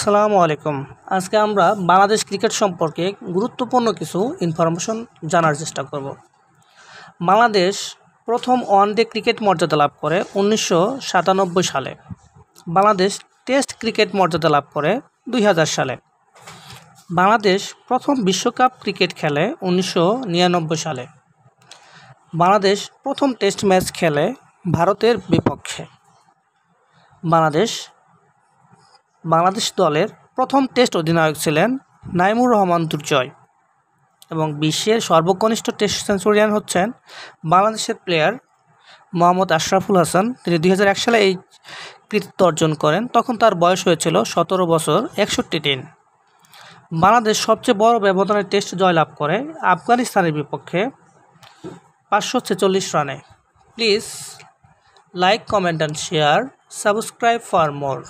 আসসালামু আলাইকুম আজকে আমরা বাংলাদেশ ক্রিকেট সম্পর্কে গুরুত্বপূর্ণ কিছু ইনফরমেশন জানার চেষ্টা করব বাংলাদেশ প্রথম ওয়ান ডে ক্রিকেট মর্যাদা লাভ করে উনিশশো সালে বাংলাদেশ টেস্ট ক্রিকেট মর্যাদা লাভ করে দুই সালে বাংলাদেশ প্রথম বিশ্বকাপ ক্রিকেট খেলে উনিশশো সালে বাংলাদেশ প্রথম টেস্ট ম্যাচ খেলে ভারতের বিপক্ষে বাংলাদেশ বাংলাদেশ দলের প্রথম টেস্ট অধিনায়ক ছিলেন নাইমুর রহমান দুর্জয় এবং বিশ্বের সর্বকনিষ্ঠ টেস্ট সেঞ্চুরিয়ান হচ্ছেন বাংলাদেশের প্লেয়ার মোহাম্মদ আশরাফুল হাসান তিনি দুই সালে এই কৃতিত্ব অর্জন করেন তখন তার বয়স হয়েছিল সতেরো বছর একষট্টি দিন বাংলাদেশ সবচেয়ে বড় ব্যবধানে টেস্ট জয়লাভ করে আফগানিস্তানের বিপক্ষে পাঁচশো ছেচল্লিশ রানে please like comment and share subscribe for more